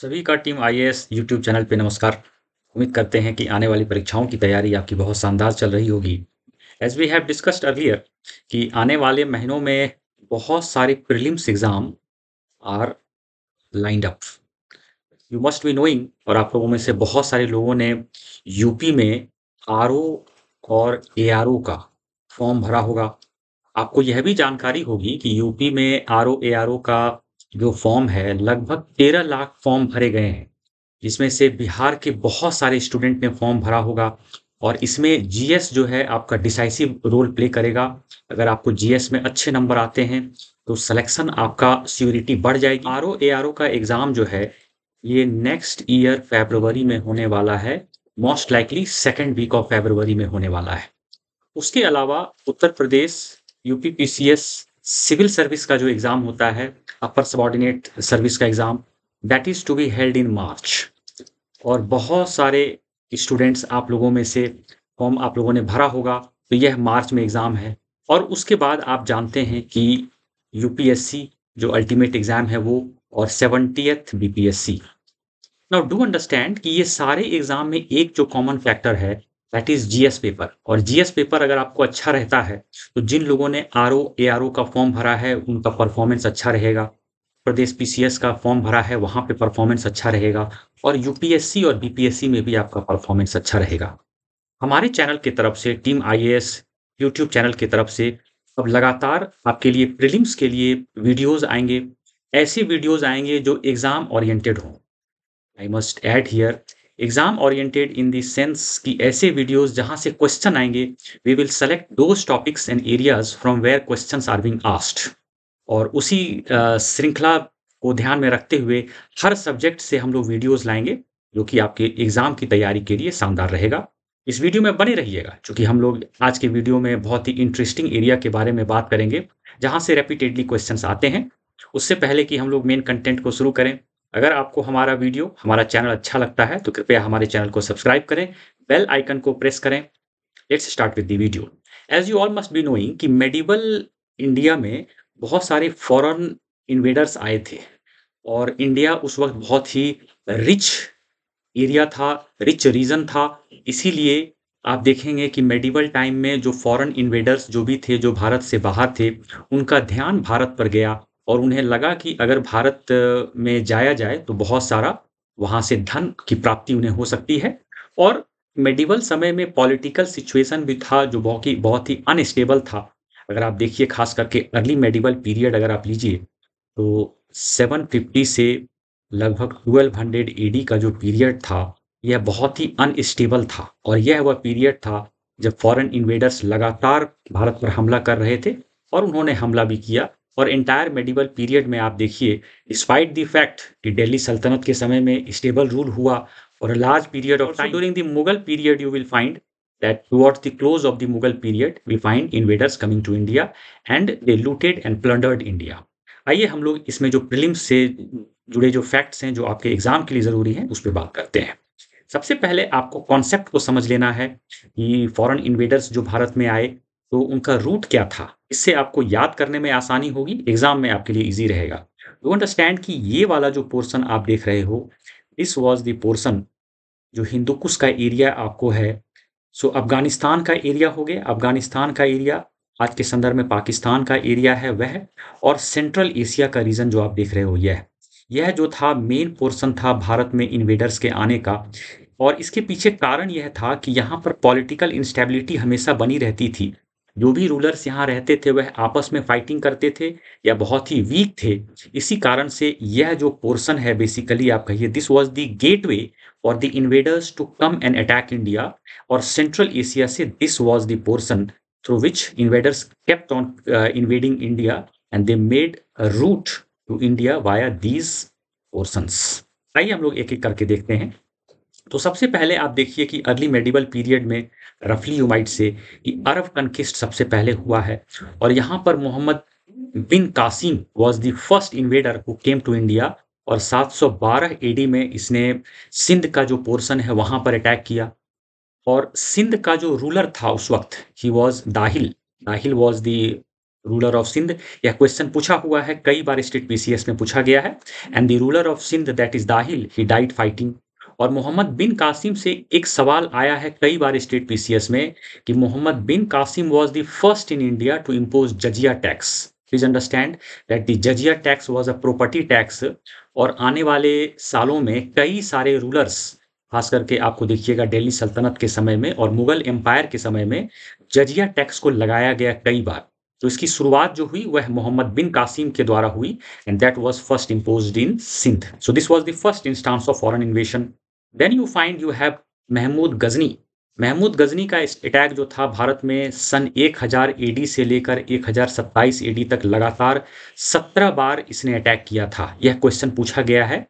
सभी का team I S YouTube channel पे नमस्कार उम्मीद करते हैं कि आने वाली परीक्षाओं की तैयारी आपकी बहुत शानदार चल रही होगी as we have discussed earlier कि आने वाले महीनों में बहुत सारे prelims exam are lined up you must be knowing और आप लोगों में से बहुत सारे लोगों ने यूपी में आर और ए का फॉर्म भरा होगा आपको यह भी जानकारी होगी कि यूपी में R O A R O का जो फॉर्म है लगभग तेरह लाख फॉर्म भरे गए हैं जिसमें से बिहार के बहुत सारे स्टूडेंट ने फॉर्म भरा होगा और इसमें जीएस जो है आपका डिसाइसिव रोल प्ले करेगा अगर आपको जीएस में अच्छे नंबर आते हैं तो सिलेक्शन आपका स्योरिटी बढ़ जाएगी R O A R O का एग्ज़ाम जो है ये नेक्स्ट ईयर फेबरवरी में होने वाला है most likely second week of February में होने वाला है उसके अलावा Uttar Pradesh UP P C S civil service का जो एग्ज़ाम होता है अपर सबॉर्डिनेट सर्विस का exam that is to be held in March और बहुत सारे स्टूडेंट्स आप लोगों में से फॉर्म आप लोगों ने भरा होगा तो यह मार्च में एग्ज़ाम है और उसके बाद आप जानते हैं कि यूपीएससी जो अल्टीमेट एग्ज़ाम है वो और seventieth BPSC now do understand कि ये सारे एग्ज़ाम में एक जो कॉमन फैक्टर है दैट इज जीएस पेपर और जीएस पेपर अगर आपको अच्छा रहता है तो जिन लोगों ने R O A R O का फॉर्म भरा है उनका परफॉर्मेंस अच्छा रहेगा प्रदेश पीसीएस का फॉर्म भरा है वहाँ पे परफॉर्मेंस अच्छा रहेगा और यूपीएससी और बीपीएससी में भी आपका परफॉर्मेंस अच्छा रहेगा हमारे चैनल की तरफ से team I A S YouTube channel की तरफ से अब लगातार आपके लिए प्रिलिम्स के लिए वीडियोज आएंगे ऐसे वीडियोज आएंगे जो एग्ज़ाम ओरिएंटेड हों I must add here exam oriented in the sense कि ऐसे वीडियोस जहां से क्वेश्चन आएंगे we will select those topics and areas from where question are being asked और उसी श्रृंखला को ध्यान में रखते हुए हर सब्जेक्ट से हम लोग वीडियोज लाएंगे जो कि आपके एग्जाम की तैयारी के लिए शानदार रहेगा इस वीडियो में बने रहिएगा क्योंकि हम लोग आज के वीडियो में बहुत ही इंटरेस्टिंग एरिया के बारे में बात करेंगे जहां से रेपिटेडली क्वेश्चंस आते हैं उससे पहले कि हम लोग मेन कंटेंट को शुरू करें अगर आपको हमारा वीडियो हमारा चैनल अच्छा लगता है तो कृपया हमारे चैनल को सब्सक्राइब करें बेल आइकन को प्रेस करें let's start with the video as you all must be knowing कि मेडिवल इंडिया में बहुत सारे फॉरेन इन्वेडर्स आए थे और इंडिया उस वक्त बहुत ही रिच एरिया था रिच रीजन था इसीलिए आप देखेंगे कि मेडिवल टाइम में जो फॉरेन इन्वेडर्स जो भी थे जो भारत से बाहर थे उनका ध्यान भारत पर गया और उन्हें लगा कि अगर भारत में जाया जाए तो बहुत सारा वहाँ से धन की प्राप्ति उन्हें हो सकती है और मेडिवल समय में पॉलिटिकल सिचुएशन भी था जो बहुत ही बहुत ही अनस्टेबल था अगर आप देखिए खास करके अर्ली मेडिवल पीरियड अगर आप लीजिए तो 750 से लगभग 1200 एडी का जो पीरियड था यह बहुत ही अनस्टेबल था और यह वह पीरियड था जब फॉरेन इन्वेडर्स लगातार भारत पर हमला कर रहे थे और उन्होंने हमला भी किया और इंटायर मेडिवल पीरियड में आप देखिए डिस्पाइट दी फैक्ट कि दिल्ली सल्तनत के समय में स्टेबल रूल हुआ और large period of time during the Mughal period you will find that towards the close of the Mughal period we find invaders coming to India and they looted and plundered India आइए हम लोग इसमें जो prelims से जुड़े जो फैक्ट्स हैं जो आपके एग्जाम के लिए ज़रूरी हैं उस पर बात करते हैं सबसे पहले आपको कॉन्सेप्ट को समझ लेना है कि फॉरेन इन्वेडर्स जो भारत में आए तो उनका रूट क्या था इससे आपको याद करने में आसानी होगी एग्जाम में आपके लिए ईजी रहेगा यू अंडरस्टैंड कि ये वाला जो पोर्सन आप देख रहे हो दिस वॉज द पोर्सन जो हिंदुकुश का एरिया आपको है सो so, अफगानिस्तान का एरिया हो गया अफगानिस्तान का एरिया आज के संदर्भ में पाकिस्तान का एरिया है वह और सेंट्रल एशिया का रीजन जो आप देख रहे हो यह यह जो था मेन पोर्सन था भारत में इन्वेडर्स के आने का और इसके पीछे कारण यह था कि यहाँ पर पॉलिटिकल इंस्टेबिलिटी हमेशा बनी रहती थी जो भी रूलर्स यहाँ रहते थे वह आपस में फाइटिंग करते थे या बहुत ही वीक थे इसी कारण से यह जो पोर्सन है बेसिकली आप कहिए this was the gateway for the invaders to come and attack India और सेंट्रल एशिया से this was the portion through which invaders kept on invading India and they made route to India via these portion आइए हम लोग एक एक करके देखते हैं तो सबसे पहले आप देखिए कि अर्ली मेडिवल पीरियड में रफली यूमाइट से कि अरब कनकिस्ट सबसे पहले हुआ है और यहाँ पर Mohammad bin Qasim was the first invader who came to India और 712 एडी में इसने सिंध का जो पोर्शन है वहाँ पर अटैक किया और सिंध का जो रूलर था उस वक्त he was Dahir Dahir was the ruler of Sindh यह क्वेश्चन पूछा हुआ है कई बार स्टेट पीसीएस में पूछा गया है and the ruler of Sindh that is Dahir he died fighting और मोहम्मद बिन कासिम से एक सवाल आया है कई बार स्टेट पीसीएस में कि Mohammad bin Qasim was the first in India to impose jizya tax please understand that the jizya tax was a property tax और आने वाले सालों में कई सारे रूलर्स खास करके आपको देखिएगा डेली सल्तनत के समय में और मुगल एम्पायर के समय में जजिया टैक्स को लगाया गया कई बार तो इसकी शुरुआत जो हुई वह मोहम्मद बिन कासिम के द्वारा हुई and that was first impose in Sindh so this was the first instance of foreign invasion then you find you have Mahmud Ghazni Mahmud Ghazni का अटैक जो था भारत में सन 1000 एडी से लेकर 1027 एडी तक लगातार 17 बार इसने अटैक किया था यह क्वेश्चन पूछा गया है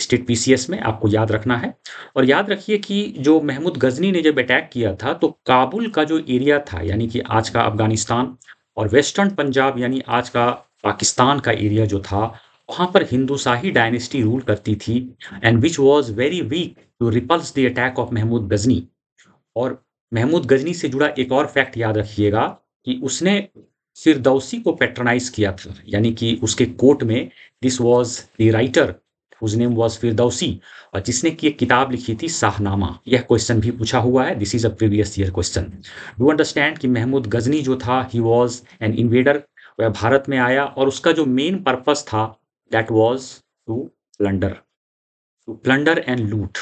स्टेट पीसीएस में आपको याद रखना है और याद रखिए कि जो महमूद गजनी ने जब अटैक किया था तो काबुल का जो एरिया था यानी कि आज का अफगानिस्तान और वेस्टर्न पंजाब यानी आज का पाकिस्तान का एरिया जो था वहां पर हिंदुशाही डायनेस्टी रूल करती थी and which was very weak to repulse the attack of Mahmud Ghazni और महमूद गजनी से जुड़ा एक और फैक्ट याद रखिएगा कि उसने सिरदौसी को पेट्रनाइज किया था यानी कि उसके कोर्ट में this was the writer whose name was Firdausi और जिसने की एक किताब लिखी थी शाहनामा यह क्वेश्चन भी पूछा हुआ है this is a previous year question do understand कि महमूद गजनी जो था ही वॉज एन इन्वेडर वह भारत में आया और उसका जो मेन पर्पज था that was to plunder to plunder and loot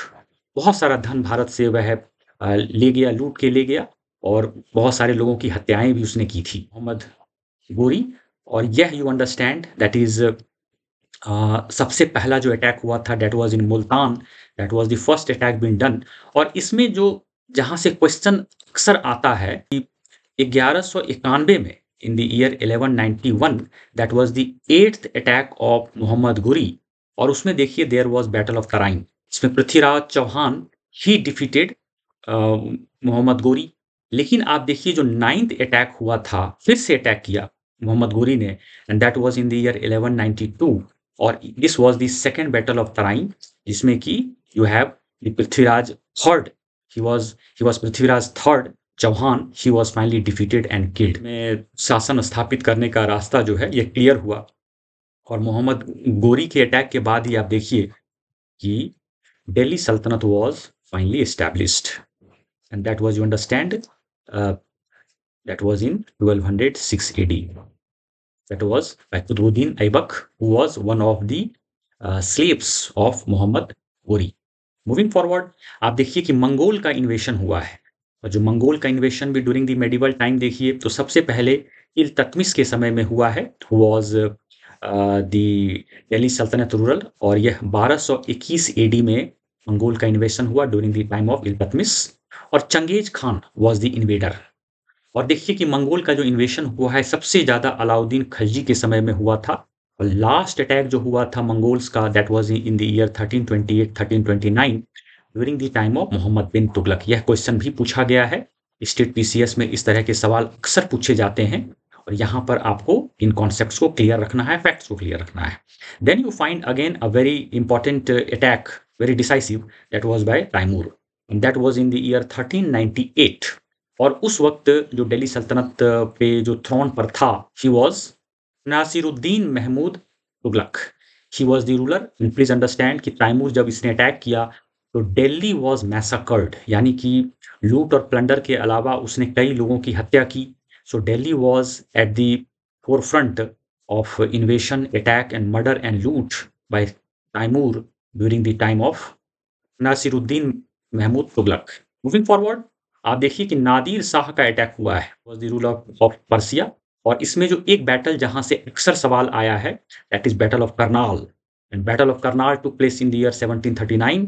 बहुत सारा धन भारत से वह ले गया लूट के ले गया और बहुत सारे लोगों की हत्याएं भी उसने की थी मोहम्मद गोरी और यह यू अंडरस्टैंड दैट इज सबसे पहला जो अटैक हुआ था that was in Multan that was the first attack been done और इसमें जो जहाँ से क्वेश्चन अक्सर आता है कि ग्यारह में in the year 1191 that was the eighth attack of Muhammad Ghori और उसमें देखिए there was battle of Tarain इसमें पृथ्वीराज चौहान ही डिफीटेड मोहम्मद गोरी लेकिन आप देखिए जो नाइन्थ अटैक हुआ था फिर से अटैक किया मोहम्मद गोरी ने and that was in the year 1192 और this was the second battle of Tarain जिसमें कि you have the Prithviraj third he was he was Prithviraj third Chauhan he was finally defeated and killed में शासन स्थापित करने का रास्ता जो है ये क्लियर हुआ और मोहम्मद गोरी के अटैक के बाद ही आप देखिए कि Delhi Sultanate was finally established and that was you understand that was in a AD that was बैकुद्दीन Aibak who was one of the slaves of Mohammad Ghori moving forward आप देखिए कि मंगोल का इन्वेशन हुआ है और जो मंगोल का इन्वेशन भी ड्यूरिंग दी मेडिवल टाइम देखिए तो सबसे पहले इल तकमिस के समय में हुआ है वॉज दी दिल्ली सल्तनत रूरल और यह 1221 एडी में मंगोल का इन्वेशन हुआ during the time of Iltutmish और Changez Khan was the invader और देखिए कि मंगोल का जो इन्वेशन हुआ है सबसे ज़्यादा अलाउद्दीन खलजी के समय में हुआ था और लास्ट अटैक जो हुआ था मंगोल्स का that was in the year twenty 1329 during the time of Mohammad bin Tughlaq यह क्वेश्चन भी पूछा गया है स्टेट पीसीएस में इस तरह के सवाल अक्सर पूछे जाते हैं और यहाँ पर आपको इन कॉन्सेप्ट को क्लियर रखना है फैक्ट्स को क्लियर रखना है then you find again a very important attack very decisive that was by Timur that was in the year 1398 और उस वक्त जो दिल्ली सल्तनत uh, पे जो थ्रोन पर था he was Nasiruddin Mahmud Tughlaq he was the ruler please understand कि तैमूर जब इसने अटैक किया तो दिल्ली वॉज मैसकर्ड यानी कि लूट और प्लंडर के अलावा उसने कई लोगों की हत्या की so Delhi was at the forefront of invasion attack and murder and loot by Timur during the time of Nasiruddin Mahmud Tughlaq moving forward आप देखिए कि नादिर शाह का अटैक हुआ है was the rule of Persia और इसमें जो एक बैटल जहां से अक्सर सवाल आया है that is battle of Karnal and battle of Karnal took place in the 1739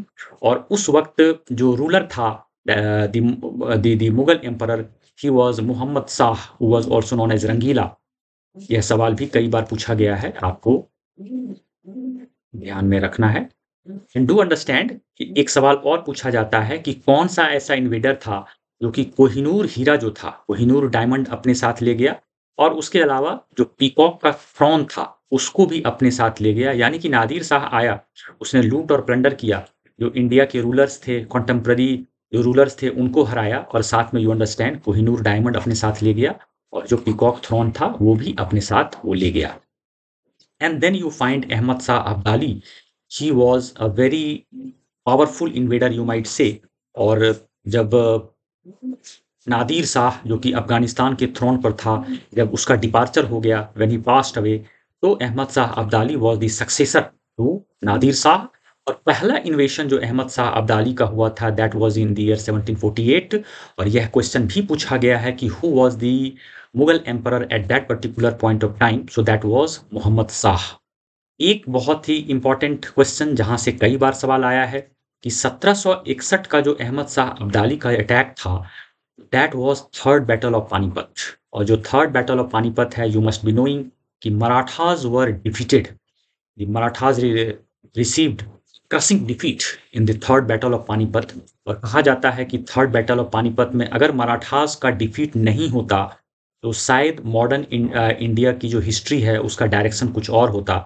और उस वक्त जो रूलर था the Mughal emperor he was Mohammad Shah was also known as Rangila यह सवाल भी कई बार पूछा गया है आपको ध्यान में रखना है एंड डू अंडरस्टैंड कि एक सवाल और पूछा जाता है कि कौन सा ऐसा इन्वेडर था जो कि कोहिनूर हीरा जो था कोहिनूर डायमंड अपने साथ ले गया और उसके अलावा जो पीकॉक का फ्रॉन था उसको भी अपने साथ ले गया यानी कि नादिर शाह आया उसने लूट और प्लंडर किया जो इंडिया के रूलर्स थे कॉन्टेम्प्ररी जो रूलर्स थे उनको हराया और साथ में यू अंडरस्टैंड कोहिनूर डायमंड अपने साथ ले गया और जो पिकॉक थ्रोन था वो भी अपने साथ वो ले गया and then you find Ahmad Shah Abdali he was a very powerful invader you might say और जब नादिर शाह जो कि अफगानिस्तान के थ्रोन पर था जब उसका डिपार्चर हो गया वेन ही पास्ट अवे तो Ahmad Shah Abdali was successor successor to Nadir Shah और पहला इन्वेशन जो अहमद शाह अब्दाली का हुआ था that was in the year eight और यह क्वेश्चन भी पूछा गया है कि who was the Mughal emperor at that particular point of time so that was Mohammad Shah एक बहुत ही इंपॉर्टेंट क्वेश्चन जहां से कई बार सवाल आया है कि 1761 का जो अहमद शाह अब्दाली का अटैक था that was third battle of Panipat और जो थर्ड बैटल ऑफ पानीपत है यू मस्ट बी नोइंग कि Marathas were defeated the Marathas received crushing defeat in the third battle of Panipat और कहा जाता है कि थर्ड बैटल ऑफ पानीपत में अगर मराठास का डिफीट नहीं होता तो शायद मॉडर्न इंडिया uh, की जो हिस्ट्री है उसका डायरेक्शन कुछ और होता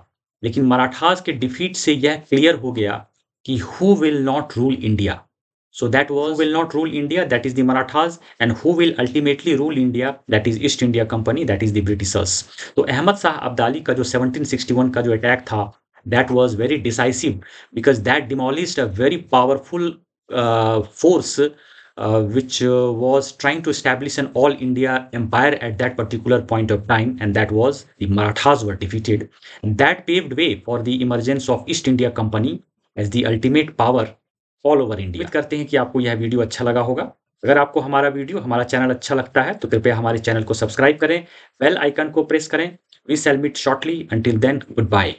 लेकिन मराठास के डिफीट से यह क्लियर हो गया कि who will not rule India So that was will not rule India, that is the Marathas, and who will ultimately rule India, that is East India Company, that is the Britishers. So Ahmad Shah Abdali का 1761 का जो attack that was very decisive because that demolished a very powerful uh, force uh, which uh, was trying to establish an all India empire at that particular point of time, and that was the Marathas were defeated. And that paved way for the emergence of East India Company as the ultimate power all over India करते हैं कि आपको यह video अच्छा लगा होगा अगर आपको हमारा वीडियो हमारा चैनल अच्छा लगता है तो कृपया हमारे चैनल को सब्सक्राइब करें बेल आइकन को प्रेस करें we shall shortly until then good bye